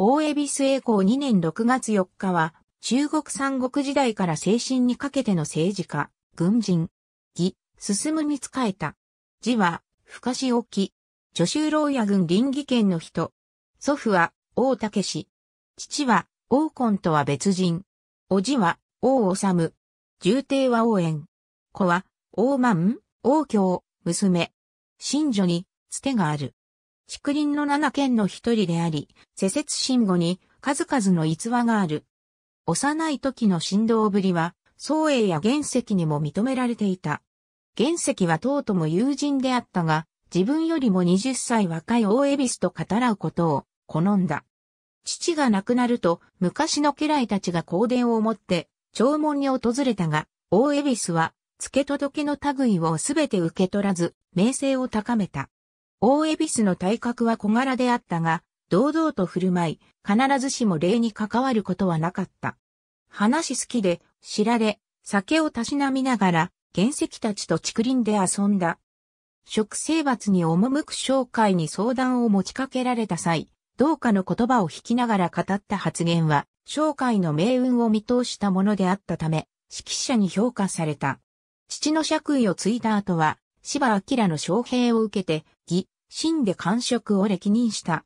大恵比寿栄光2年6月4日は、中国三国時代から精神にかけての政治家、軍人、義、進むに仕えた。字は、深志沖、女州牢屋軍林義県の人。祖父は、大竹氏。父は、王根とは別人。叔父は、王治。重帝は王円。子は、王満、王教、娘。新女に、つてがある。竹林の七県の一人であり、世説信後に数々の逸話がある。幼い時の振動ぶりは、宋英や原石にも認められていた。原石はとうとも友人であったが、自分よりも20歳若い大恵比寿と語らうことを好んだ。父が亡くなると、昔の家来たちが香典を持って、弔問に訪れたが、大恵比寿は、付け届けの類をすべて受け取らず、名声を高めた。大恵比寿の体格は小柄であったが、堂々と振る舞い、必ずしも礼に関わることはなかった。話好きで、知られ、酒をたしなみながら、原石たちと竹林で遊んだ。食生活に赴く商会に相談を持ちかけられた際、同かの言葉を引きながら語った発言は、商会の命運を見通したものであったため、指揮者に評価された。父の爵位を継いだ後は、芝明の将兵を受けて、義、真で官職を歴任した。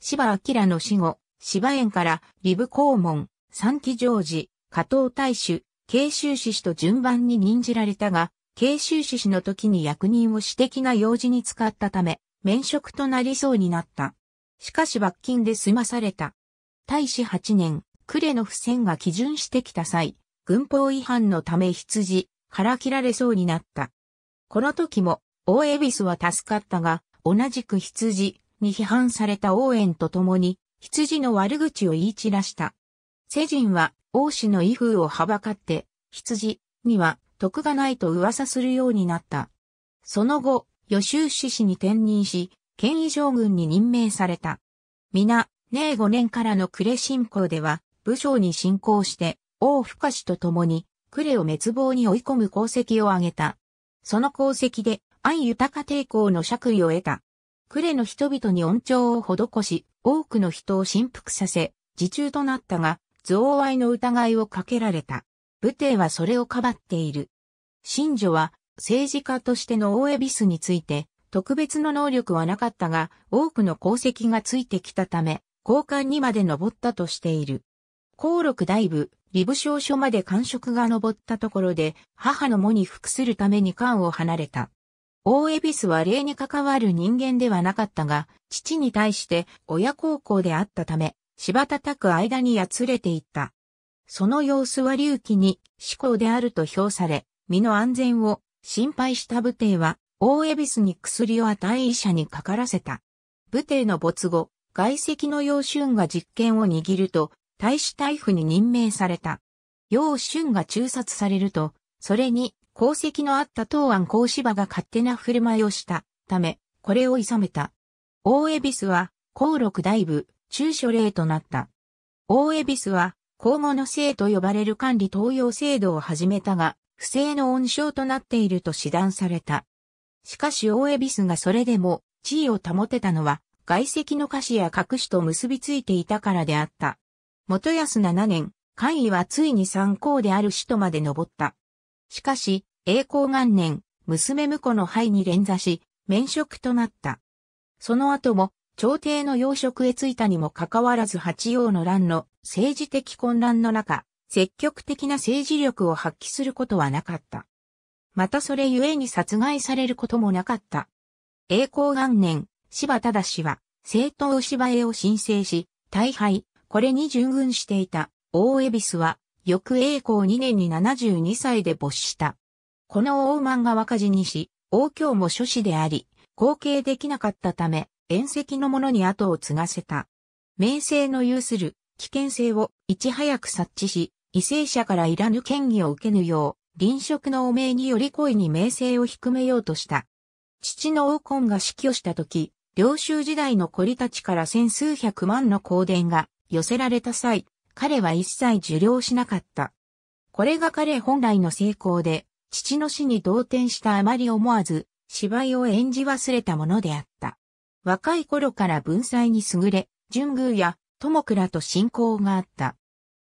芝明の死後、芝園からリブ公門、三期常時、加藤大主、慶州志士と順番に任じられたが、慶州志士の時に役人を私的な用事に使ったため、免職となりそうになった。しかし罰金で済まされた。大使8年、呉の付箋が基準してきた際、軍法違反のため羊、から切られそうになった。この時も、大恵比寿は助かったが、同じく羊に批判された応援と共に、羊の悪口を言い散らした。世人は、王子の威風をはばかって、羊には徳がないと噂するようになった。その後、予習志士に転任し、権威将軍に任命された。皆、年5年からの呉信仰では、武将に信仰して、王深氏と共に、呉を滅亡に追い込む功績を挙げた。その功績で、愛豊か抵抗の爵位を得た。呉の人々に恩寵を施し、多くの人を振幅させ、自中となったが、贈愛の疑いをかけられた。武帝はそれをかばっている。信女は政治家としての大恵比寿について、特別の能力はなかったが、多くの功績がついてきたため、交換にまで登ったとしている。公録大部、理部少書まで官職が登ったところで、母の母に服するために官を離れた。大恵比寿は霊に関わる人間ではなかったが、父に対して親孝行であったため、柴叩く間にやつれていった。その様子は隆起に思考であると評され、身の安全を心配した武帝は、大恵比寿に薬を与え医者にかからせた。武帝の没後、外籍の楊春が実権を握ると、大使大夫に任命された。楊春が中殺されると、それに功績のあった東安公芝が勝手な振る舞いをしたため、これを諌めた。大恵比寿は、公六大部、中所令となった。大恵比寿は、公後の姓と呼ばれる管理東洋制度を始めたが、不正の温床となっていると指断された。しかし大恵比寿がそれでも地位を保てたのは、外籍の歌詞や隠しと結びついていたからであった。元康7年、官位はついに参考である使徒まで登った。しかし、栄光元年、娘婿の灰に連座し、免職となった。その後も、朝廷の要職へ着いたにもかかわらず八王の乱の政治的混乱の中、積極的な政治力を発揮することはなかった。またそれゆえに殺害されることもなかった。栄光元年、柴忠氏は、政党芝江を申請し、大敗、これに従軍していた、大恵比寿は、翌栄光2年に72歳で没した。この大画が若字にし、王教も諸子であり、後継できなかったため、縁石の者に後を継がせた。名声の有する危険性をいち早く察知し、為政者からいらぬ権威を受けぬよう、臨職の汚名により故意に名声を低めようとした。父の王魂が死去した時、領収時代の孤りたちから千数百万の香典が寄せられた際、彼は一切受領しなかった。これが彼本来の成功で、父の死に動転したあまり思わず、芝居を演じ忘れたものであった。若い頃から文才に優れ、順宮や友倉と親交があった。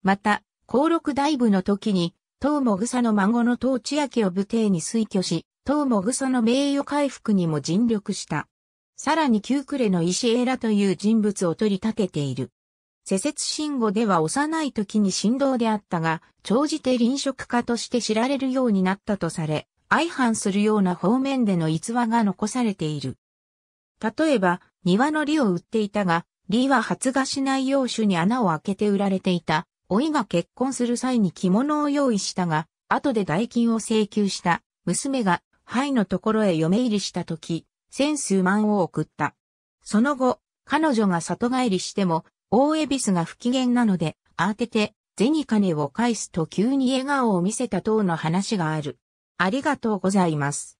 また、高六大部の時に、東もぐさの孫の東千秋を武帝に推挙し、東もぐさの名誉回復にも尽力した。さらに旧暮れの石江らという人物を取り立てている。施設信号では幼い時に振動であったが、長じて臨職家として知られるようになったとされ、相反するような方面での逸話が残されている。例えば、庭の利を売っていたが、利は発芽しない用種に穴を開けて売られていた。老いが結婚する際に着物を用意したが、後で代金を請求した。娘が、灰のところへ嫁入りした時、千数万を送った。その後、彼女が里帰りしても、大恵比寿が不機嫌なので、慌てて、銭金を返すと急に笑顔を見せた等の話がある。ありがとうございます。